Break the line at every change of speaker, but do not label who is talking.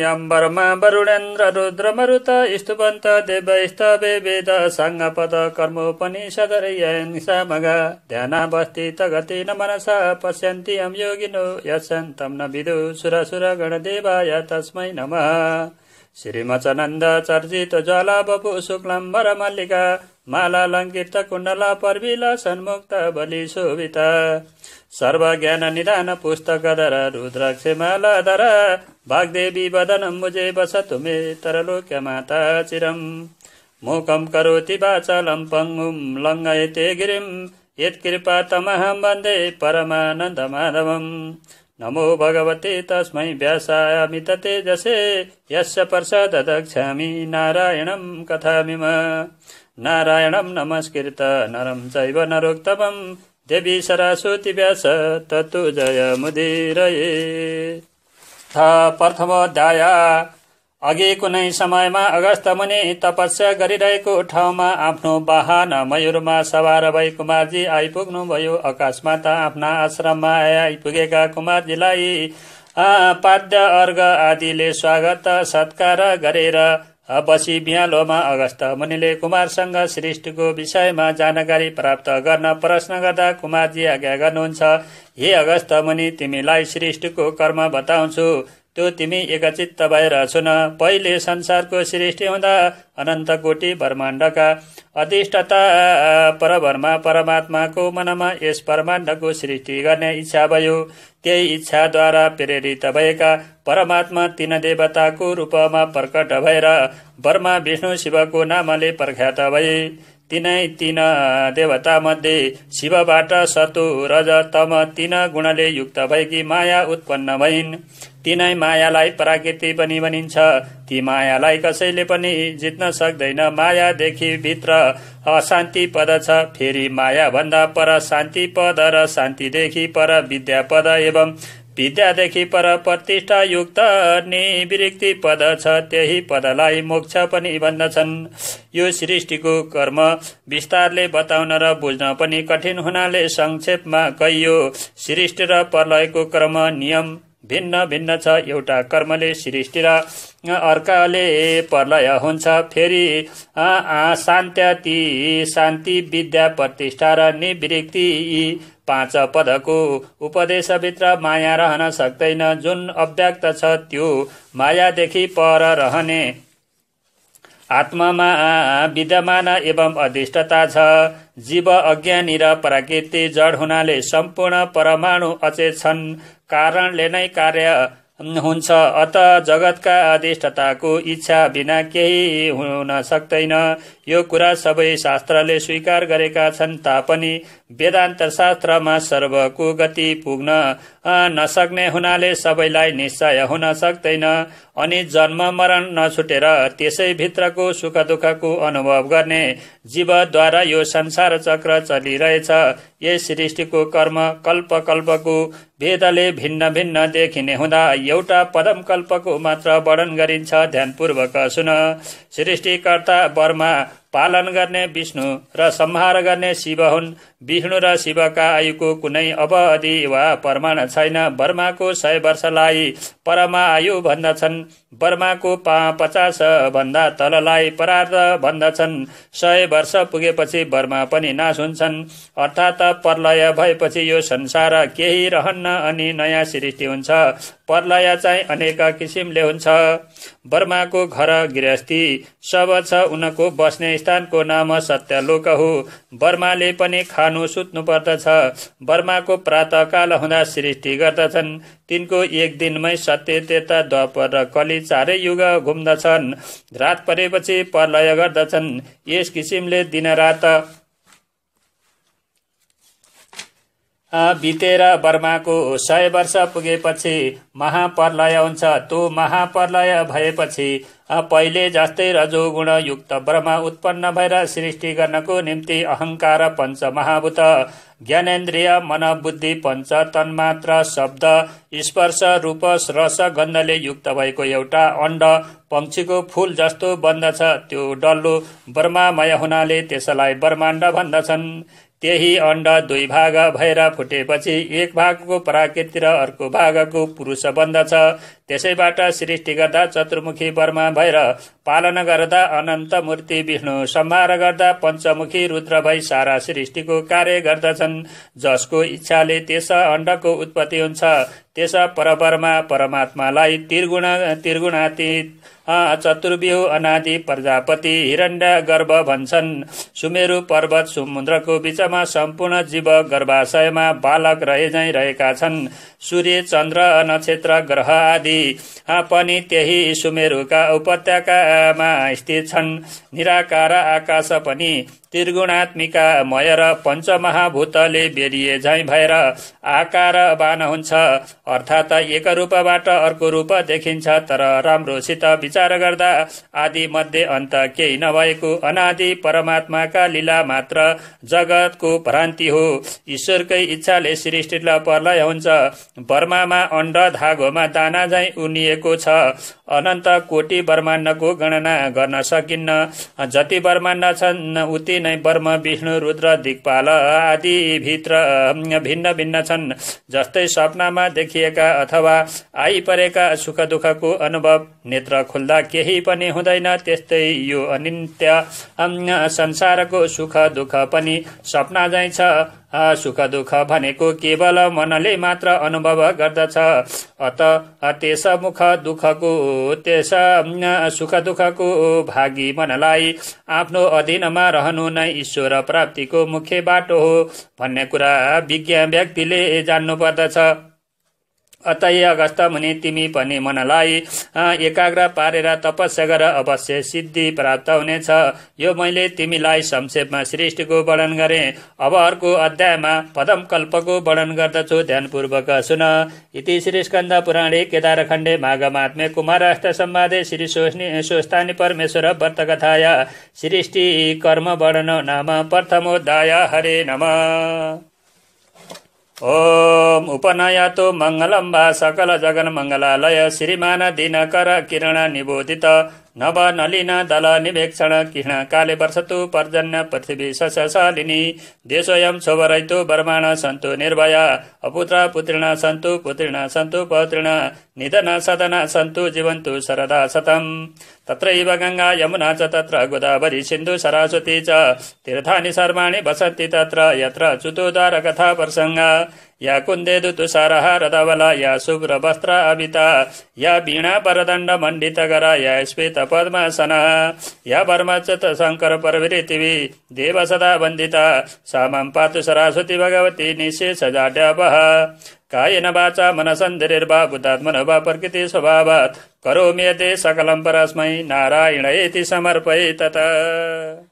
यम्बरमा वरुणेन्द्र मरुत स्तुवन्त देवैस्तवे वेद साङ्गपद कर्मोपनिषदर्यनिसामगा ध्यानावस्थि त गति न मनसा पश्यन्ति यम योगिनो सुर न गण देवाय तस्मै नमः श्रीमचनन्द चर्जित ज्वाला बपु शुक्लम्बर मल्लिका माला लङ्कित कुण्डला पर्विला सन्मुक्त शोभिता सर्वज्ञान निदान पुस्तकधर दर वाग्देवी वदनं मुजे वसतु मे माता चिरम मूकं करोति वाचालं पङ्गुं लङ्घयते गिरिं यत्कृपा तमहं वन्दे परमानन्दमाधवम् नमो भगवते तस्मै व्यासायामि तेजसे यस्य प्रसाद दक्षामि नारायणं कथामि म नारायणं नमस्कृत नरं चैव नरोक्तमम् देवी सरस्वती व्यास तत्तु जय मुदिरये प्रथम अध्याय अघि कुनै समयमा अगस्त मुनि तपस्या गरिरहेको ठाउँमा आफ्नो वाहन मयुरमा सवार भई कुमारजी आइपुग्नुभयो त आफ्ना आश्रममा आइपुगेका कुमारजीलाई पाद्य अर्घ आदिले स्वागत सत्कार गरेर पछि बिहालोमा अगस्त मुनिले कुमारसँग सृष्टिको विषयमा जानकारी प्राप्त गर्न प्रश्न गर्दा कुमारजी आज्ञा गर्नुहुन्छ हे अगस्त मुनि तिमीलाई सृष्टिको कर्म बताउँछु त्यो तिमी एकचित्त भएर न पहिले संसारको सृष्टि हुँदा अनन्त कोटी ब्रह्माण्डका अधिष्ठता परभरमा परमात्माको मनमा यस ब्रह्माण्डको सृष्टि गर्ने इच्छा भयो त्यही इच्छाद्वारा प्रेरित भएका परमात्मा तीन देवताको रूपमा प्रकट भएर ब्रह्मा विष्णु शिवको नामले प्रख्यात भए तिनै तीन मध्ये शिवबाट सतु रज तम तीन गुणले युक्त भएकी माया उत्पन्न भइन् तिनै मायालाई प्राकृति पनि भनिन्छ ती मायालाई कसैले पनि जित्न सक्दैन मायादेखि भित्र अशान्ति पद छ फेरि माया भन्दा पर शान्ति पद र शान्तिदेखि पर विद्या पद एवं विद्यादेखि पर प्रतिष्ठा प्रतिष्ठायुक्त निवृत्ति पद छ त्यही पदलाई मोक्ष पनि भन्दछन् यो सृष्टिको कर्म विस्तारले बताउन र बुझ्न पनि कठिन हुनाले संक्षेपमा कहियो सृष्टि र प्रलयको क्रम नियम भिन्न भिन्न छ एउटा कर्मले सृष्टि र अर्काले प्रलय हुन्छ फेरि शान्त्याति शान्ति विद्या प्रतिष्ठा र निवृत्ति पाँच पदको उपदेशभित्र माया रहन सक्दैन जुन अव्यक्त छ त्यो मायादेखि पर रहने आत्मामा विद्यमान एवं अधिष्ठता छ जीव अज्ञानी र प्राकृति जड हुनाले सम्पूर्ण परमाणु अचेत छन् कारणले नै कार्य हुन्छ अत जगतका अधिष्ठताको इच्छा बिना केही हुन सक्दैन यो कुरा सबै शास्त्रले स्वीकार गरेका छन् तापनि वेदान्त शास्त्रमा सर्वको गति पुग्न नसक्ने हुनाले सबैलाई निश्चय हुन सक्दैन अनि जन्म मरण नछुटेर त्यसै भित्रको सुख दुःखको अनुभव गर्ने जीवद्वारा यो संसार चक्र चलिरहेछ यस सृष्टिको कर्म कल्प कल्पको भेदले भिन्न भिन्न देखिने हुँदा एउटा पदम कल्पको मात्र वर्णन गरिन्छ ध्यानपूर्वक सुन सृष्टिकर्ता वर्मा पालन गर्ने विष्णु र सम्हार गर्ने शिव हुन् विष्णु र शिवका आयुको कुनै अवधि वा प्रमाण छैन बर्माको सय वर्षलाई परमा आयु भन्दछन् बर्माको पा पचास भन्दा तललाई परार्थ भन्दछन् सय वर्ष पुगेपछि बर्मा पनि नाश हुन्छन् अर्थात् प्रलय भएपछि यो संसार केही रहन्न अनि नयाँ सृष्टि हुन्छ प्रलय चाहिँ अनेक किसिमले हुन्छ बर्माको घर गृहस्थी सब छ उनको बस्ने स्थानको नाम सत्यलोक हो बर्माले पनि खानु सुत्नु पर्दछ बर्माको प्रातकाल हुँदा सृष्टि गर्दछन् तिनको एक दिनमै सत्य त्यता द्वापर र कलि चारै युग घुम्दछन् रात परेपछि प्रलय गर्दछन् यस किसिमले दिन दिनरात बितेर बर्माको सय वर्ष पुगेपछि महाप्रलय हुन्छ त्यो महाप्रलय भएपछि पहिले जस्तै रजोगुण युक्त ब्रह्म उत्पन्न भएर सृष्टि गर्नको निम्ति अहङ्कार पञ्च महाभूत ज्ञानेन्द्रिय मन बुद्धि पञ्च तन्मात्र शब्द स्पर्श रूप रस गन्धले युक्त भएको एउटा अण्ड पंक्षीको फूल जस्तो बन्दछ त्यो डल्लो ब्रह्मामय हुनाले त्यसलाई ब्रह्माण्ड भन्दछन् त्यही अण्ड दुई भाग भएर फुटेपछि एक भागको प्राकृति र अर्को भागको पुरुष बन्दछ त्यसैबाट सृष्टि गर्दा चतुर्मुखी वर्मा भएर पालन गर्दा अनन्त मूर्ति विष्णु सम्हार गर्दा पञ्चमुखी रुद्र भई सारा सृष्टिको कार्य गर्दछन् जसको इच्छाले त्यस अण्डको उत्पत्ति हुन्छ त्यस परवर्मा परमात्मालाई त्रिगुण त्रिगुणातीत चतुर्व्यू अनादि प्रजापति हिरण्ड गर्भ भन्छन् सुमेरु पर्वत समुद्रको बीचमा सम्पूर्ण जीव गर्भाशयमा बालक रहे रहेका छन् सूर्य चन्द्र नक्षत्र ग्रह आदि पनि त्यही सुमेरुका उपत्यकामा स्थित छन् निराकार आकाश पनि त्रिगुणात्मिका मय र पञ्चमहाभूतले बेरिए झैँ भएर आकार बान हुन्छ अर्थात् एक रूपबाट अर्को रूप देखिन्छ तर राम्रोसित विचार गर्दा आदि मध्ये अन्त केही नभएको अनादि परमात्माका लीला मात्र जगतको भ्रान्ति हो ईश्वरकै इच्छाले सृष्टिलाई प्रलय हुन्छ बर्मामा अण्ड धागोमा दाना झै नै उनिएको छ अनन्त कोटि ब्रह्माण्डको गणना गर्न सकिन्न जति ब्रह्माण्ड छन् उति नै ब्रह्म विष्णु रुद्र दिक्पाल आदि भित्र भिन्न भिन्न छन् जस्तै सपनामा देखिएका अथवा आइपरेका सुख दुःखको अनुभव नेत्र खुल्दा केही पनि हुँदैन त्यस्तै यो अनित्य संसारको सुख दुःख पनि सपना छ सुख दुःख भनेको केवल मनले मात्र अनुभव गर्दछ अत त्यस मुख दुःखको त्यस सुख दुःखको भागी मनलाई आफ्नो अधीनमा रहनु नै ईश्वर प्राप्तिको मुख्य बाटो हो भन्ने कुरा विज्ञ व्यक्तिले जान्नुपर्दछ अतय अगस्त मुनि तिमी पनि मनलाई एकाग्र पारेर तपस्या गर अवश्य सिद्धि प्राप्त हुनेछ यो मैले तिमीलाई संक्षेपमा सृष्टिको वर्णन गरे अब अर्को अध्यायमा पदम कल्पको वर्णन गर्दछु ध्यानपूर्वक सुन इति श्री स्कन्द पुराणे केदारखण्डे माघमात्मे कुमार सम्वादे श्री सोस्तानी परमेश्वर व्रतकथाय सृष्टि कर्म वर्णन नाम हरे नम ओम उपनयतु जगन मङ्गलालय श्रीमान दिनकर किरण निबोधित नव नलिन दल निवेक्षण कृष्ण काले वर्षतु पर्जन्य पृथ्वी सालिनी देशोयम शोभरैतो बर्माण सन्तु निर्भय अपुत्र पुत्रिण सन्तु पुत्रिण सन्तु पौत्रिण निधन सदन सन्तु जीवन्तु शरदा सतम् तत्रैव गङ्गा यमुना च तत्र गोदावरी सिन्धु सरस्वती च तीर्थानि सर्वाणि वसन्ति तत्र यत्र कथा प्रसङ्गा या कुंदे तुषारः रथवला या वस्त्र अभिता या बीणा मंडित करा या पद्मासन या परमचत देव सदा वन्दिता सामं पातु सरस्वती भगवती काय न वाचा मनसन्धिर्बाबुतात्मनवा करो स्वभावात् ते सकलं परस्मै नारायण इति तत